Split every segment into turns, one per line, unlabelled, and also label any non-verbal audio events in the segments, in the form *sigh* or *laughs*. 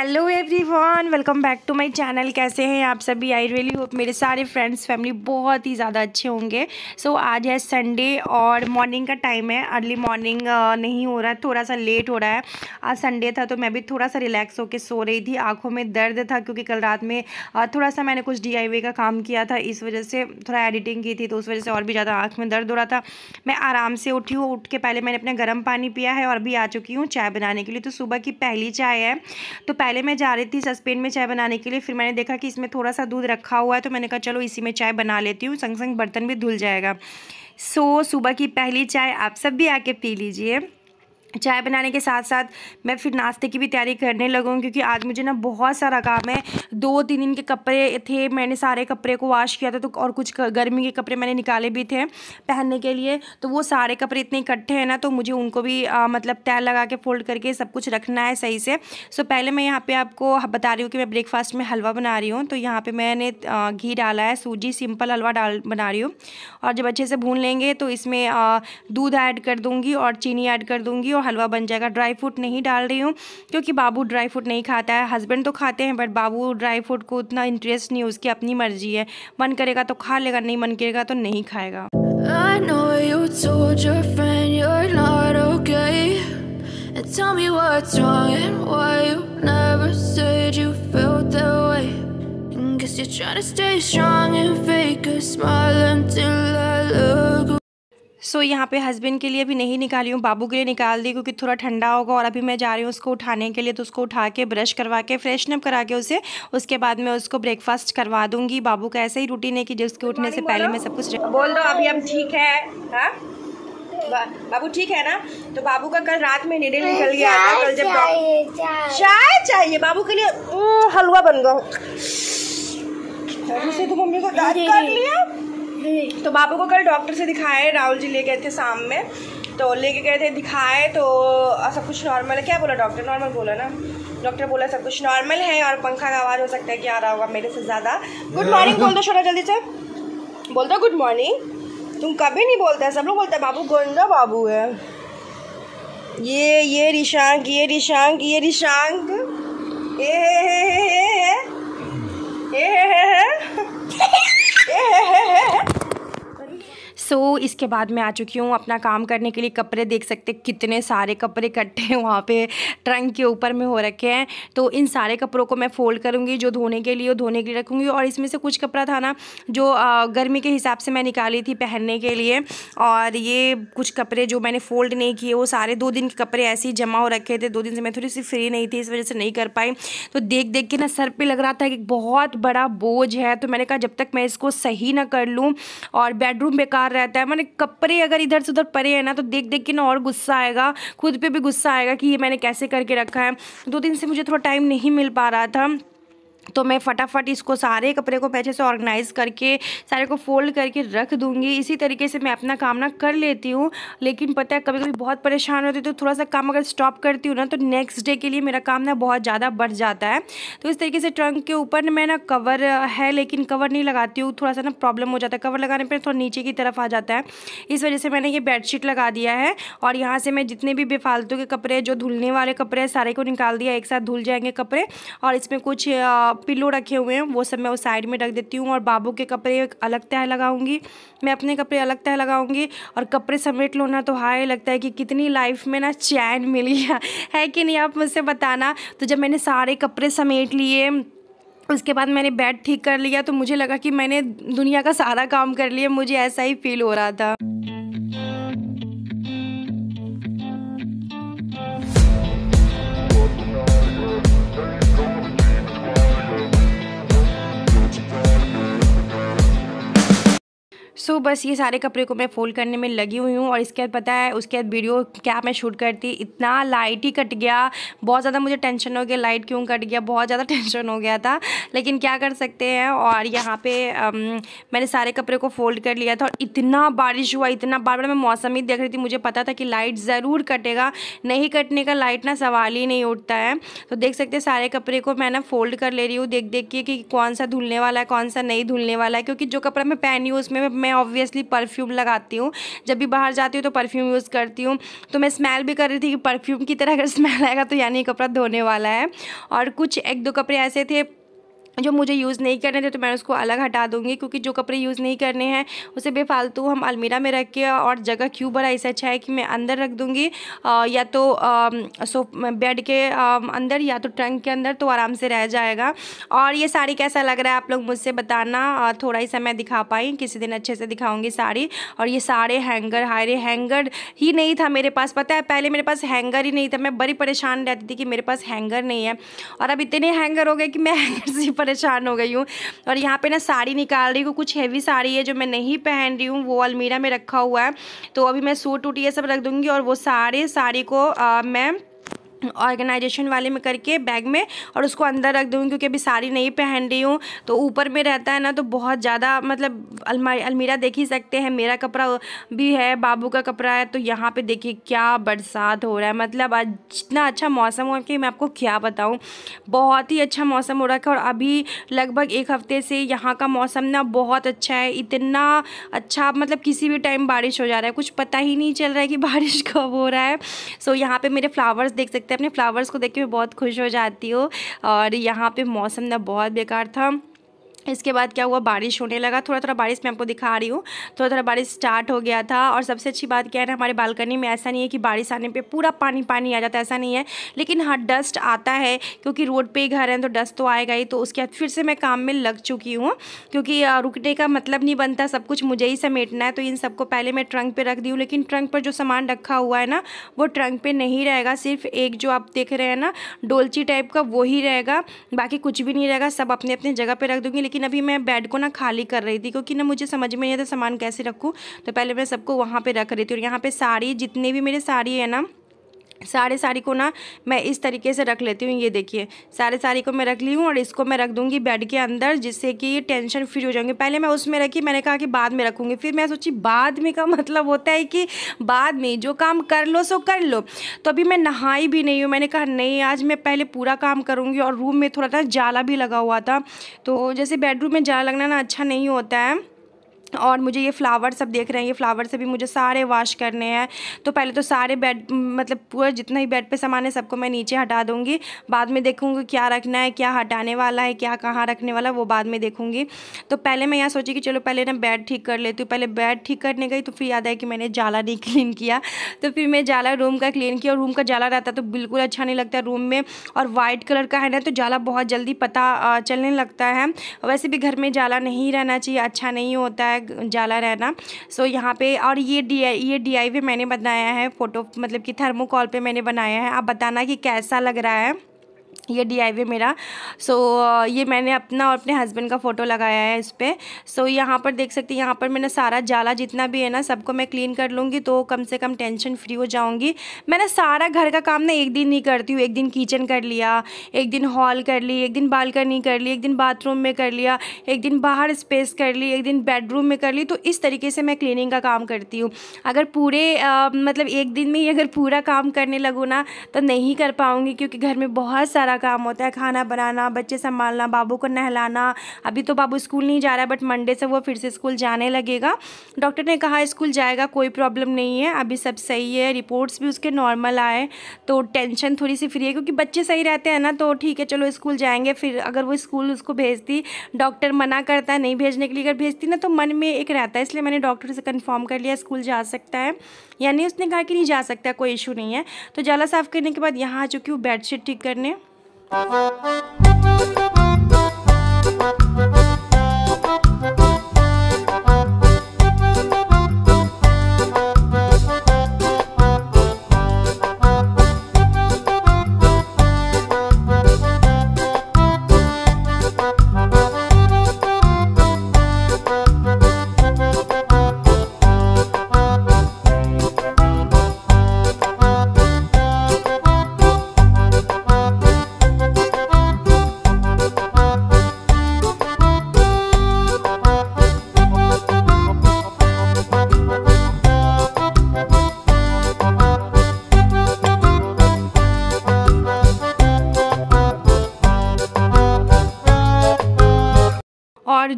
Hello everyone welcome back to my channel कैसे हैं आप सभी आई रियली होप मेरे सारे फ्रेंड्स फैमिली बहुत ही ज़्यादा अच्छे होंगे सो so, आज है संडे और मॉर्निंग का टाइम है अर्ली मॉर्निंग नहीं हो रहा है थोड़ा सा लेट हो रहा है आज संडे था तो मैं भी थोड़ा सा रिलैक्स होकर सो रही थी आँखों में दर्द था क्योंकि कल रात में थोड़ा सा मैंने कुछ डी का काम किया था इस वजह से थोड़ा एडिटिंग की थी तो उस वजह से और भी ज़्यादा आँख में दर्द हो रहा था मैं आराम से उठी हूँ उठ के पहले मैंने अपना गर्म पानी पिया है और भी आ चुकी हूँ चाय बनाने के लिए तो सुबह की पहली चाय है तो पहले मैं जा रही थी सस्पेन में चाय बनाने के लिए फिर मैंने देखा कि इसमें थोड़ा सा दूध रखा हुआ है तो मैंने कहा चलो इसी में चाय बना लेती हूँ संग संग बर्तन भी धुल जाएगा सो सुबह की पहली चाय आप सब भी आके पी लीजिए चाय बनाने के साथ साथ मैं फिर नाश्ते की भी तैयारी करने लगूँ क्योंकि आज मुझे ना बहुत सारा काम है दो तीन दिन के कपड़े थे मैंने सारे कपड़े को वॉश किया था तो और कुछ गर्मी के कपड़े मैंने निकाले भी थे पहनने के लिए तो वो सारे कपड़े इतने इकट्ठे हैं ना तो मुझे उनको भी आ, मतलब तय लगा के फोल्ड करके सब कुछ रखना है सही से सो पहले मैं यहाँ पर आपको बता रही हूँ कि मैं ब्रेकफास्ट में हलवा बना रही हूँ तो यहाँ पर मैंने घी डाला है सूजी सिंपल हलवा डाल बना रही हूँ और जब अच्छे से भून लेंगे तो इसमें दूध ऐड कर दूँगी और चीनी ऐड कर दूँगी तो हलवा बन जाएगा ड्राई फ्रूट नहीं डाल रही हूँ क्योंकि बाबू ड्राई फ्रूट नहीं खाता है हस्बैंड तो खाते हैं बट बाबू ड्राई फ्रूट को उतना इंटरेस्ट नहीं उसकी अपनी मर्जी है मन करेगा तो खा लेगा नहीं मन करेगा तो नहीं खाएगा You're trying to stay strong and fake a smile until I look so so, यहाँ पे हस्बैंड के लिए भी नहीं निकाली हूँ बाबू के लिए निकाल दी क्योंकि थोड़ा ठंडा होगा और अभी मैं जा रही हूँ उसको उठाने के लिए तो उसको उठा के ब्रश करवा के फ्रेशनअप करा के उसे उसके बाद मैं उसको ब्रेकफास्ट करवा दूंगी बाबू का ऐसा ही रूटीन है कि जिसके उठने से पहले मैं सब कुछ बोल दो अभी हम ठीक है हाँ? बाबू ठीक है ना तो बाबू का कल रात में निडे निकल गया कल जब चाय चाहिए बाबू के लिए हम्म, हलवा बन गया *laughs* तो मम्मी को कर लिया तो बाबू को कल डॉक्टर से दिखाए राहुल जी ले गए थे शाम में तो लेके गए थे दिखाए तो सब कुछ नॉर्मल है क्या बोला डॉक्टर नॉर्मल बोला ना डॉक्टर बोला सब कुछ नॉर्मल है और पंखा का आवाज़ हो सकता है कि आ रहा होगा मेरे से ज़्यादा गुड मॉर्निंग बोल दो छोटा जल्दी से बोल दो गुड मॉर्निंग तुम कभी नहीं बोलते सब लोग बोलते हैं बाबू गोंदा बाबू है ये ये रिशांक ये रिशांक ये रिशांक ए हे हे हे हे हे हे हे हे ए, ए, ए, ए, ए, सो so, इसके बाद मैं आ चुकी हूँ अपना काम करने के लिए कपड़े देख सकते कितने सारे कपड़े इकट्ठे हैं वहाँ पे ट्रंक के ऊपर में हो रखे हैं तो इन सारे कपड़ों को मैं फ़ोल्ड करूँगी जो धोने के लिए धोने के लिए रखूँगी और इसमें से कुछ कपड़ा था ना जो गर्मी के हिसाब से मैं निकाली थी पहनने के लिए और ये कुछ कपड़े जो मैंने फ़ोल्ड नहीं किए वो सारे दो दिन के कपड़े ऐसे ही जमा हो रखे थे दो दिन से मैं थोड़ी सी फ्री नहीं थी इस वजह से नहीं कर पाई तो देख देख के ना सर पर लग रहा था कि बहुत बड़ा बोझ है तो मैंने कहा जब तक मैं इसको सही ना कर लूँ और बेडरूम बेकार रहता है मैंने कपड़े अगर इधर से उधर परे है ना तो देख देख के ना और गुस्सा आएगा खुद पे भी गुस्सा आएगा कि ये मैंने कैसे करके रखा है दो दिन से मुझे थोड़ा टाइम नहीं मिल पा रहा था तो मैं फटाफट इसको सारे कपड़े को पहले से ऑर्गेनाइज़ करके सारे को फोल्ड करके रख दूंगी इसी तरीके से मैं अपना काम ना कर लेती हूँ लेकिन पता है कभी कभी बहुत परेशान होती तो थोड़ा सा काम अगर स्टॉप करती हूँ ना तो नेक्स्ट डे के लिए मेरा काम ना बहुत ज़्यादा बढ़ जाता है तो इस तरीके से ट्रंक के ऊपर मैं ना कवर है लेकिन कवर नहीं लगाती हूँ थोड़ा सा ना प्रॉब्लम हो जाता है कवर लगाने पर थोड़ा नीचे की तरफ आ जाता है इस वजह से मैंने ये बेडशीट लगा दिया है और यहाँ से मैं जितने भी बेफालतू के कपड़े जो धुलने वाले कपड़े सारे को निकाल दिया एक साथ धुल जाएंगे कपड़े और इसमें कुछ पिल्लो रखे हुए हैं वो सब मैं उस साइड में रख देती हूँ और बाबू के कपड़े अलग तय लगाऊंगी मैं अपने कपड़े अलग तय लगाऊंगी और कपड़े समेट लो ना तो हाई लगता है कि कितनी लाइफ में ना चैन मिल गया *laughs* है कि नहीं आप मुझसे बताना तो जब मैंने सारे कपड़े समेट लिए उसके बाद मैंने बेड ठीक कर लिया तो मुझे लगा कि मैंने दुनिया का सारा काम कर लिया मुझे ऐसा ही फील हो रहा था सो so, बस ये सारे कपड़े को मैं फोल्ड करने में लगी हुई हूँ और इसके बाद पता है उसके बाद वीडियो क्या मैं शूट करती इतना लाइट ही कट गया बहुत ज़्यादा मुझे टेंशन हो गया लाइट क्यों कट गया बहुत ज़्यादा टेंशन हो गया था लेकिन क्या कर सकते हैं और यहाँ पे अम, मैंने सारे कपड़े को फोल्ड कर लिया था और इतना बारिश हुआ इतना बार बार मैं मौसम ही देख रही थी मुझे पता था कि लाइट ज़रूर कटेगा नहीं कटने का लाइट ना सवाल ही नहीं उठता है तो देख सकते सारे कपड़े को मैं ना फोल्ड कर ले रही हूँ देख देख के कि कौन सा धुलने वाला है कौन सा नहीं धुलने वाला है क्योंकि जो कपड़ा मैं पहनी हूँ उसमें मैं मैं ऑब्वियसली परफ्यूम लगाती हूँ जब भी बाहर जाती हूँ तो परफ्यूम यूज़ करती हूँ तो मैं स्मेल भी कर रही थी कि परफ्यूम की तरह अगर स्मेल *laughs* आएगा तो यानी कपड़ा धोने वाला है और कुछ एक दो कपड़े ऐसे थे जो मुझे यूज़ नहीं करने थे तो मैं उसको अलग हटा दूँगी क्योंकि जो कपड़े यूज़ नहीं करने हैं उसे बेफालतू हम अलमीरा में रख के और जगह क्यों बड़ा इससे अच्छा है कि मैं अंदर रख दूँगी या तो सो बेड के अंदर या तो ट्रंक के अंदर तो आराम से रह जाएगा और ये साड़ी कैसा लग रहा है आप लोग मुझसे बताना थोड़ा ही समय दिखा पाई किसी दिन अच्छे से दिखाऊँगी साड़ी और ये सारे हैंगर हायरे हैंगर ही नहीं था मेरे पास पता है पहले मेरे पास हैंगर ही नहीं था मैं बड़ी परेशान रहती थी कि मेरे पास हैंगर नहीं है और अब इतने हैंगर हो गए कि मैं हैंगर *laughs* से परेशान हो गई हूँ और यहाँ पे ना साड़ी निकाल रही हूँ कुछ हैवी साड़ी है जो मैं नहीं पहन रही हूँ वो अलमीरा में रखा हुआ है तो अभी मैं सूट उट ये सब रख दूँगी और वो सारे साड़ी को आ, मैं ऑर्गेनाइजेशन वाले में करके बैग में और उसको अंदर रख दूँ क्योंकि अभी साड़ी नहीं पहन रही हूँ तो ऊपर में रहता है ना तो बहुत ज़्यादा मतलब अलमारी अलमीरा देख ही सकते हैं मेरा कपड़ा भी है बाबू का कपड़ा है तो यहाँ पे देखिए क्या बरसात हो रहा है मतलब आज इतना अच्छा मौसम हो कि मैं आपको क्या बताऊँ बहुत ही अच्छा मौसम हो रखा है और अभी लगभग एक हफ्ते से यहाँ का मौसम ना बहुत अच्छा है इतना अच्छा मतलब किसी भी टाइम बारिश हो जा रहा है कुछ पता ही नहीं चल रहा है कि *laughs* बारिश कब हो रहा है सो यहाँ पर मेरे फ्लावर्स देख सकते सकते हैं अपने फ्लावर्स को देख के मैं बहुत खुश हो जाती हूँ और यहाँ पर मौसम ना बहुत बेकार था इसके बाद क्या हुआ बारिश होने लगा थोड़ा थोड़ा बारिश मैं आपको दिखा रही हूँ थोड़ा थोड़ा बारिश स्टार्ट हो गया था और सबसे अच्छी बात क्या है ना हमारे बालकनी में ऐसा नहीं है कि बारिश आने पे पूरा पानी पानी आ जाता है ऐसा नहीं है लेकिन हाँ डस्ट आता है क्योंकि रोड पे ही घर हैं तो डस्ट तो आएगा ही तो उसके बाद फिर से मैं काम में लग चुकी हूँ क्योंकि रुकने का मतलब नहीं बनता सब कुछ मुझे ही समेटना है तो इन सबको पहले मैं ट्रंक पर रख दी हूँ लेकिन ट्रंक पर जो सामान रखा हुआ है ना वो ट्रंक पर नहीं रहेगा सिर्फ एक जो आप देख रहे हैं ना डोलची टाइप का वो ही रहेगा बाकी कुछ भी नहीं रहेगा सब अपने अपने जगह पर रख दूँगी लेकिन अभी मैं बेड को ना खाली कर रही थी क्योंकि ना मुझे समझ में नहीं आता सामान कैसे रखूँ तो पहले मैं सबको वहाँ पर रख रही थी और यहाँ पर साड़ी जितने भी मेरे साड़ी है ना सारे साड़ी को ना मैं इस तरीके से रख लेती हूँ ये देखिए सारे साड़ी को मैं रख ली हूँ और इसको मैं रख दूँगी बेड के अंदर जिससे कि ये टेंशन फ्री हो जाएंगे पहले मैं उसमें रखी मैंने कहा कि बाद में रखूँगी फिर मैं सोची बाद में का मतलब होता है कि बाद में जो काम कर लो सो कर लो तो अभी मैं नहाई भी नहीं हूँ मैंने कहा नहीं आज मैं पहले पूरा काम करूँगी और रूम में थोड़ा ना जाला भी लगा हुआ था तो जैसे बेडरूम में जाला लगना ना अच्छा नहीं होता है और मुझे ये फ्लावर सब देख रहे हैं ये फ्लावर से भी मुझे सारे वॉश करने हैं तो पहले तो सारे बेड मतलब पूरा जितना ही बेड पे सामान है सबको मैं नीचे हटा दूँगी बाद में देखूँगी क्या रखना है क्या हटाने वाला है क्या कहाँ रखने वाला वो बाद में देखूँगी तो पहले मैं यहाँ सोची कि चलो पहले ना बेड ठीक कर लेती हूँ पहले बेड ठीक करने गई तो फिर याद आया कि मैंने जाला नहीं क्लीन *laughs* किया तो फिर मैं जाला रूम का क्लीन किया और रूम का जाला रहता तो बिल्कुल अच्छा नहीं लगता रूम में और वाइट कलर का है ना तो जाला बहुत जल्दी पता चलने लगता है वैसे भी घर में जाला नहीं रहना चाहिए अच्छा नहीं होता है जाला रहना सो यहाँ पे और ये डी आई ये डी आई मैंने बनाया है फ़ोटो मतलब कि थर्मोकॉल पे मैंने बनाया है आप बताना कि कैसा लग रहा है ये डी मेरा सो so, ये मैंने अपना और अपने हस्बैंड का फ़ोटो लगाया है इस पर सो so, यहाँ पर देख सकते हैं यहाँ पर मैंने सारा जाला जितना भी है ना सबको मैं क्लीन कर लूँगी तो कम से कम टेंशन फ्री हो जाऊँगी मैंने सारा घर का काम ना एक दिन ही करती हूँ एक दिन किचन कर लिया एक दिन हॉल कर ली एक दिन बालकनी कर ली एक दिन बाथरूम में कर लिया एक दिन बाहर स्पेस कर ली एक दिन बेडरूम में कर ली तो इस तरीके से मैं क्लिनिंग का काम करती हूँ अगर पूरे मतलब एक दिन में ही अगर पूरा काम करने लगूँ ना तो नहीं कर पाऊँगी क्योंकि घर में बहुत सारा काम होता है खाना बनाना बच्चे संभालना बाबू को नहलाना अभी तो बाबू स्कूल नहीं जा रहा है बट मंडे से वो फिर से स्कूल जाने लगेगा डॉक्टर ने कहा स्कूल जाएगा कोई प्रॉब्लम नहीं है अभी सब सही है रिपोर्ट्स भी उसके नॉर्मल आए तो टेंशन थोड़ी सी फ्री है क्योंकि बच्चे सही रहते हैं ना तो ठीक है चलो स्कूल जाएंगे फिर अगर वो स्कूल उसको भेजती डॉक्टर मना करता है नहीं भेजने के लिए अगर भेजती ना तो मन में एक रहता है इसलिए मैंने डॉक्टर से कन्फर्म कर लिया स्कूल जा सकता है यानी उसने कहा कि नहीं जा सकता कोई इशू नहीं है तो जाला साफ़ करने के बाद यहाँ आ चुकी हूँ बेडशीट ठीक करने you.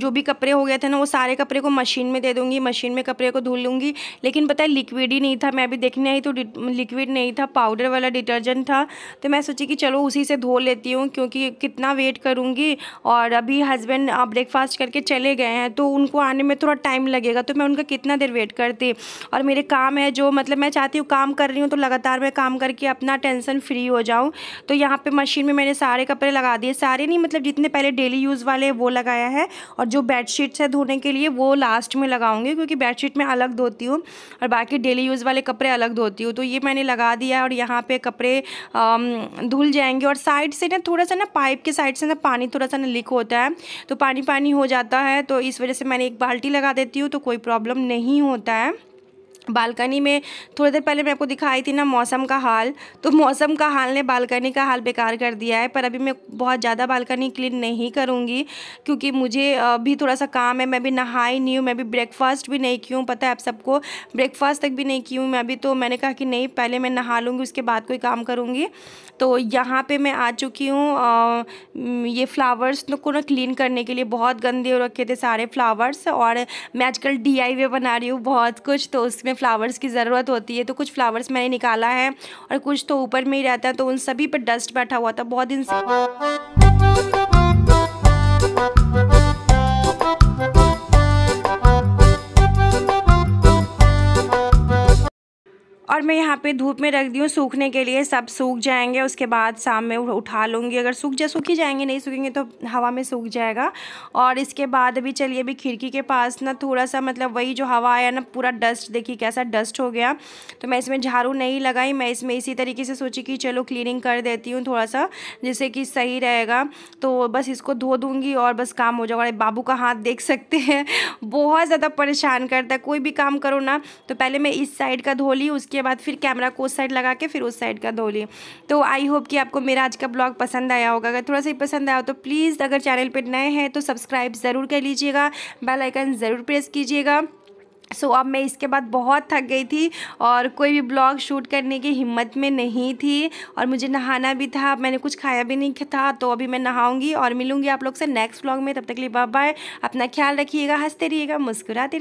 जो भी कपड़े हो गए थे ना वो सारे कपड़े को मशीन में दे दूँगी मशीन में कपड़े को धुल लूँगी लेकिन पता है लिक्विड ही नहीं था मैं अभी देखने आई तो लिक्विड नहीं था पाउडर वाला डिटर्जेंट था तो मैं सोची कि चलो उसी से धो लेती हूँ क्योंकि कितना वेट करूँगी और अभी हस्बैंड ब्रेकफास्ट करके चले गए हैं तो उनको आने में थोड़ा टाइम लगेगा तो मैं उनका कितना देर वेट करती और मेरे काम है जो मतलब मैं चाहती हूँ काम कर रही हूँ तो लगातार मैं काम करके अपना टेंशन फ्री हो जाऊँ तो यहाँ पर मशीन में मैंने सारे कपड़े लगा दिए सारे नहीं मतलब जितने पहले डेली यूज़ वाले वो लगाया है और जो बेडशीट्स है धोने के लिए वो लास्ट में लगाऊंगी क्योंकि बेडशीट में अलग धोती हूँ और बाकी डेली यूज़ वाले कपड़े अलग धोती हूँ तो ये मैंने लगा दिया और यहाँ पे कपड़े धुल जाएंगे और साइड से ना थोड़ा सा ना पाइप के साइड से ना पानी थोड़ा सा ना लीक होता है तो पानी पानी हो जाता है तो इस वजह से मैंने एक बाल्टी लगा देती हूँ तो कोई प्रॉब्लम नहीं होता है बालकनी में थोड़ी देर पहले मैं आपको दिखाई थी ना मौसम का हाल तो मौसम का हाल ने बालकनी का हाल बेकार कर दिया है पर अभी मैं बहुत ज़्यादा बालकनी क्लीन नहीं करूँगी क्योंकि मुझे भी थोड़ा सा काम है मैं भी नहाई नहीं हूँ मैं भी ब्रेकफास्ट भी नहीं की हूँ पता है आप सबको ब्रेकफास्ट तक भी नहीं की हूँ मैं अभी तो मैंने कहा कि नहीं पहले मैं नहा लूँगी उसके बाद कोई काम करूँगी तो यहाँ पर मैं आ चुकी हूँ ये फ्लावर्स को ना क्लीन करने के लिए बहुत गंदे रखे थे सारे फ्लावर्स और मैं आजकल डी बना रही हूँ बहुत कुछ तो उसमें फ़्लावर्स की ज़रूरत होती है तो कुछ फ़्लावर्स मैंने निकाला है और कुछ तो ऊपर में ही रहता है तो उन सभी पर डस्ट बैठा हुआ था बहुत दिन से और मैं यहाँ पे धूप में रख दी हूँ सूखने के लिए सब सूख जाएंगे उसके बाद शाम में उठा लूँगी अगर सूख जा सूख ही जाएंगे नहीं सूखेंगे तो हवा में सूख जाएगा और इसके बाद अभी चलिए अभी खिड़की के पास ना थोड़ा सा मतलब वही जो हवा आया ना पूरा डस्ट देखिए कैसा डस्ट हो गया तो मैं इसमें झाड़ू नहीं लगाई मैं इसमें इसी तरीके से सोची कि चलो क्लीनिंग कर देती हूँ थोड़ा सा जिससे कि सही रहेगा तो बस इसको धो दूँगी और बस काम हो जाएगा बाबू का हाथ देख सकते हैं बहुत ज़्यादा परेशान करता है कोई भी काम करो ना तो पहले मैं इस साइड का धो ली उसके उसके बाद फिर कैमरा को उस साइड लगा के फिर उस साइड का धो लिए तो आई होप कि आपको मेरा आज का ब्लॉग पसंद आया होगा अगर थोड़ा सा ही पसंद आया हो तो प्लीज़ अगर चैनल पर नए हैं तो सब्सक्राइब ज़रूर कर लीजिएगा बेल आइकन ज़रूर प्रेस कीजिएगा सो so, अब मैं इसके बाद बहुत थक गई थी और कोई भी ब्लॉग शूट करने की हिम्मत में नहीं थी और मुझे नहाना भी था मैंने कुछ खाया भी नहीं था तो अभी मैं नहाऊंगी और मिलूंगी आप लोग से नेक्स्ट ब्लॉग में तब तक लिए बाय बाय अपना ख्याल रखिएगा हंसते रहिएगा मुस्कुराते रहिए